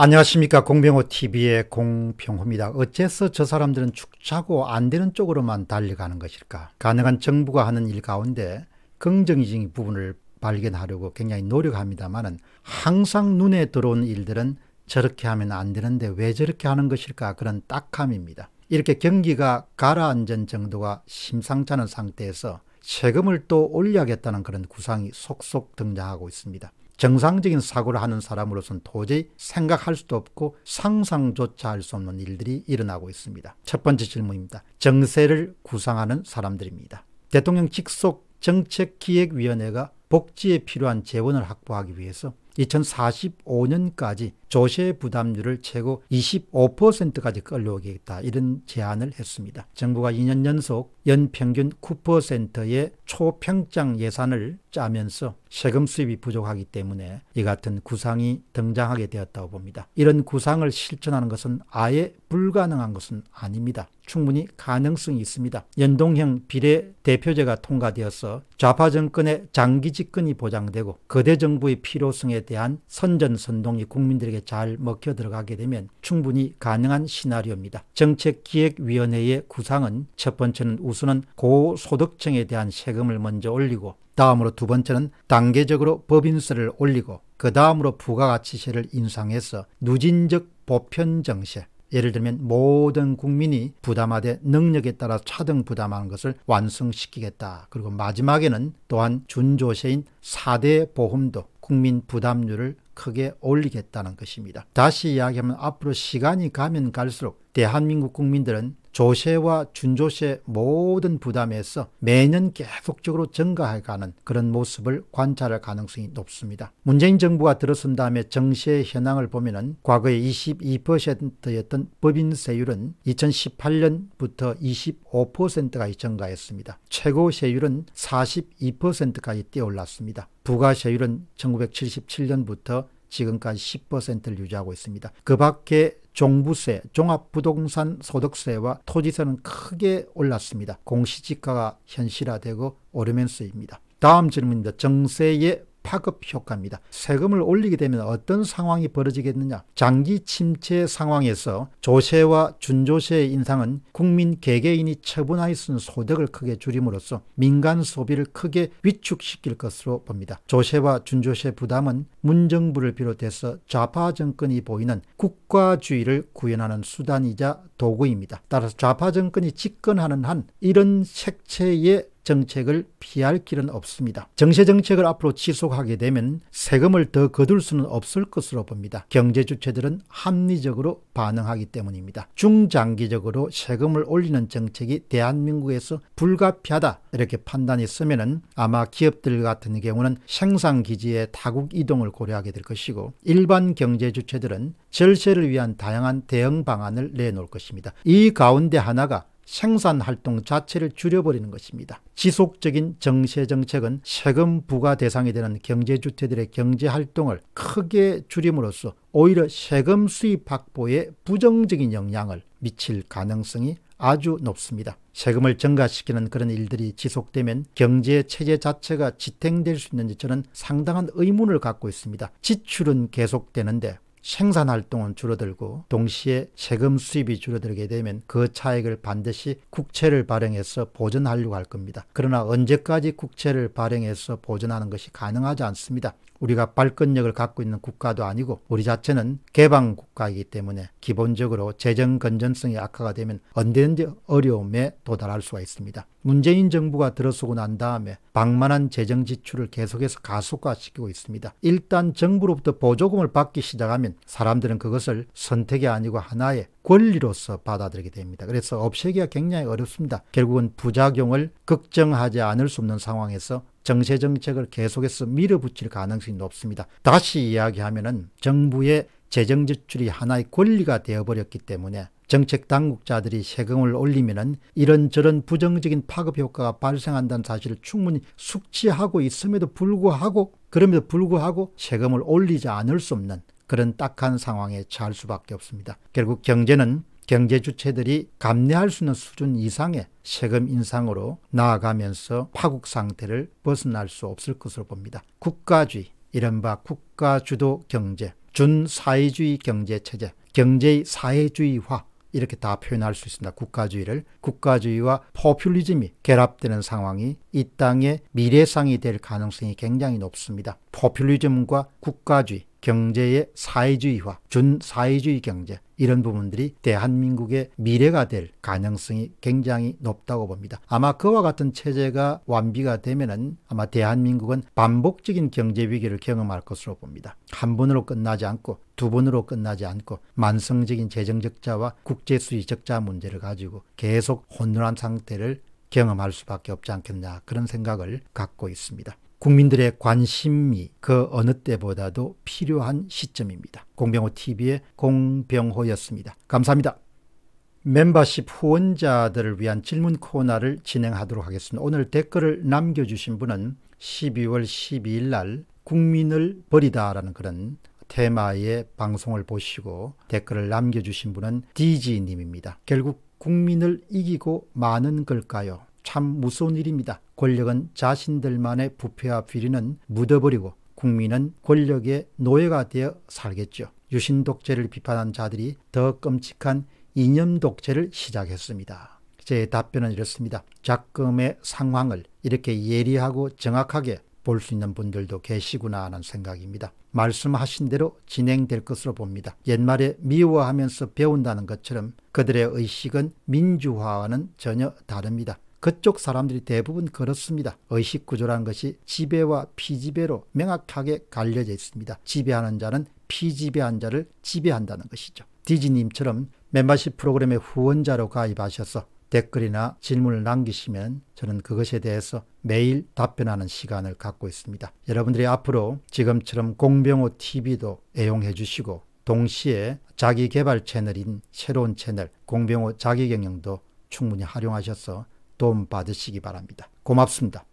안녕하십니까 공병호TV의 공병호입니다. 어째서 저 사람들은 축차고 안 되는 쪽으로만 달려가는 것일까? 가능한 정부가 하는 일 가운데 긍정적인 부분을 발견하려고 굉장히 노력합니다만 항상 눈에 들어온 일들은 저렇게 하면 안 되는데 왜 저렇게 하는 것일까 그런 딱함입니다. 이렇게 경기가 가라앉은 정도가 심상찮은 상태에서 세금을 또 올려야겠다는 그런 구상이 속속 등장하고 있습니다. 정상적인 사고를 하는 사람으로서는 도저히 생각할 수도 없고 상상조차 할 수 없는 일들이 일어나고 있습니다. 첫 번째 질문입니다. 정세를 구상하는 사람들입니다. 대통령 직속 정책기획위원회가 복지에 필요한 재원을 확보하기 위해서 2045년까지 조세 부담률을 최고 25%까지 끌려오겠다 이런 제안을 했습니다. 정부가 2년 연속 연평균 9%의 초평장 예산을 짜면서 세금 수입이 부족하기 때문에 이 같은 구상이 등장하게 되었다고 봅니다. 이런 구상을 실천하는 것은 아예 불가능한 것은 아닙니다. 충분히 가능성이 있습니다. 연동형 비례대표제가 통과되어서 좌파 정권의 장기 집권이 보장되고 거대 정부의 필요성에 대한 선전선동이 국민들에게 잘 먹혀 들어가게 되면 충분히 가능한 시나리오입니다. 정책기획위원회의 구상은 첫 번째는 우선은 고소득층에 대한 세금을 먼저 올리고 다음으로 두 번째는 단계적으로 법인세를 올리고 그 다음으로 부가가치세를 인상해서 누진적 보편정세 예를 들면 모든 국민이 부담하되 능력에 따라 차등 부담하는 것을 완성시키겠다. 그리고 마지막에는 또한 준조세인 4대 보험도 국민 부담률을 크게 올리겠다는 것입니다. 다시 이야기하면 앞으로 시간이 가면 갈수록 대한민국 국민들은 조세와 준조세 모든 부담에서 매년 계속적으로 증가해가는 그런 모습을 관찰할 가능성이 높습니다. 문재인 정부가 들어선 다음에 정세 현황을 보면 과거에 22%였던 법인세율은 2018년부터 25%까지 증가했습니다. 최고세율은 42%까지 뛰어올랐습니다. 부가세율은 1977년부터 지금까지 10%를 유지하고 있습니다. 그 밖에 종부세, 종합부동산 소득세와 토지세는 크게 올랐습니다. 공시지가가 현실화되고 오르면서입니다. 다음 질문입니다. 정세의 파급 효과입니다. 세금을 올리게 되면 어떤 상황이 벌어지겠느냐. 장기 침체 상황에서 조세와 준조세 인상은 국민 개개인이 처분할 수 있는 소득을 크게 줄임으로써 민간 소비를 크게 위축시킬 것으로 봅니다. 조세와 준조세 부담은 문정부를 비롯해서 좌파 정권이 보이는 국가주의를 구현하는 수단이자 도구입니다. 따라서 좌파 정권이 집권하는 한 이런 색채의 정책을 피할 길은 없습니다. 정세 정책을 앞으로 지속하게 되면 세금을 더 거둘 수는 없을 것으로 봅니다. 경제 주체들은 합리적으로 반응하기 때문입니다. 중장기적으로 세금을 올리는 정책이 대한민국에서 불가피하다 이렇게 판단했으면 아마 기업들 같은 경우는 생산기지의 타국 이동을 고려하게 될 것이고 일반 경제 주체들은 절세를 위한 다양한 대응 방안을 내놓을 것입니다. 이 가운데 하나가 생산 활동 자체를 줄여버리는 것입니다. 지속적인 정세 정책은 세금 부과 대상이 되는 경제주체들의 경제 활동을 크게 줄임으로써 오히려 세금 수입 확보에 부정적인 영향을 미칠 가능성이 아주 높습니다. 세금을 증가시키는 그런 일들이 지속되면 경제 체제 자체가 지탱될 수 있는지 저는 상당한 의문을 갖고 있습니다. 지출은 계속되는데 생산 활동은 줄어들고 동시에 세금 수입이 줄어들게 되면 그차액을 반드시 국채를 발행해서 보전하려고 할 겁니다. 그러나 언제까지 국채를 발행해서 보전하는 것이 가능하지 않습니다. 우리가 발권력을 갖고 있는 국가도 아니고 우리 자체는 개방 국가이기 때문에 기본적으로 재정 건전성이 악화가 되면 언제든지 어려움에 도달할 수가 있습니다. 문재인 정부가 들어서고 난 다음에 방만한 재정 지출을 계속해서 가속화시키고 있습니다. 일단 정부로부터 보조금을 받기 시작하면 사람들은 그것을 선택이 아니고 하나의 권리로서 받아들이게 됩니다. 그래서 없애기가 굉장히 어렵습니다. 결국은 부작용을 걱정하지 않을 수 없는 상황에서 정세 정책을 계속해서 밀어붙일 가능성이 높습니다. 다시 이야기하면은 정부의 재정 지출이 하나의 권리가 되어버렸기 때문에 정책 당국자들이 세금을 올리면은 이런저런 부정적인 파급 효과가 발생한다는 사실을 충분히 숙지하고 있음에도 불구하고 그럼에도 불구하고 세금을 올리지 않을 수 없는 그런 딱한 상황에 처할 수밖에 없습니다. 결국 경제는 경제 주체들이 감내할 수 있는 수준 이상의 세금 인상으로 나아가면서 파국 상태를 벗어날 수 없을 것으로 봅니다. 국가주의, 이른바 국가주도 경제, 준사회주의 경제 체제, 경제의 사회주의화 이렇게 다 표현할 수 있습니다. 국가주의를 국가주의와 포퓰리즘이 결합되는 상황이 이 땅의 미래상이 될 가능성이 굉장히 높습니다. 포퓰리즘과 국가주의 경제의 사회주의화, 준사회주의 경제 이런 부분들이 대한민국의 미래가 될 가능성이 굉장히 높다고 봅니다. 아마 그와 같은 체제가 완비가 되면은 아마 대한민국은 반복적인 경제 위기를 경험할 것으로 봅니다. 한 번으로 끝나지 않고 두 번으로 끝나지 않고 만성적인 재정 적자와 국제 수지 적자 문제를 가지고 계속 혼란한 상태를 경험할 수밖에 없지 않겠냐 그런 생각을 갖고 있습니다. 국민들의 관심이 그 어느 때보다도 필요한 시점입니다. 공병호 TV의 공병호였습니다. 감사합니다. 멤버십 후원자들을 위한 질문 코너를 진행하도록 하겠습니다. 오늘 댓글을 남겨주신 분은 12월 12일 날 국민을 버리다라는 그런 테마의 방송을 보시고 댓글을 남겨주신 분은 DG님입니다. 결국 국민을 이기고 마는 걸까요? 참 무서운 일입니다. 권력은 자신들만의 부패와 비리는 묻어버리고 국민은 권력의 노예가 되어 살겠죠. 유신 독재를 비판한 자들이 더 끔찍한 이념 독재를 시작했습니다. 제 답변은 이렇습니다. 작금의 상황을 이렇게 예리하고 정확하게 볼 수 있는 분들도 계시구나 하는 생각입니다. 말씀하신 대로 진행될 것으로 봅니다. 옛말에 미워하면서 배운다는 것처럼 그들의 의식은 민주화와는 전혀 다릅니다. 그쪽 사람들이 대부분 그렇습니다. 의식구조란 것이 지배와 피지배로 명확하게 갈려져 있습니다. 지배하는 자는 피지배한 자를 지배한다는 것이죠. 디지님처럼 멤버십 프로그램의 후원자로 가입하셔서 댓글이나 질문을 남기시면 저는 그것에 대해서 매일 답변하는 시간을 갖고 있습니다. 여러분들이 앞으로 지금처럼 공병호 TV도 애용해 주시고 동시에 자기 개발 채널인 새로운 채널 공병호 자기경영도 충분히 활용하셔서 도움받으시기 바랍니다. 고맙습니다.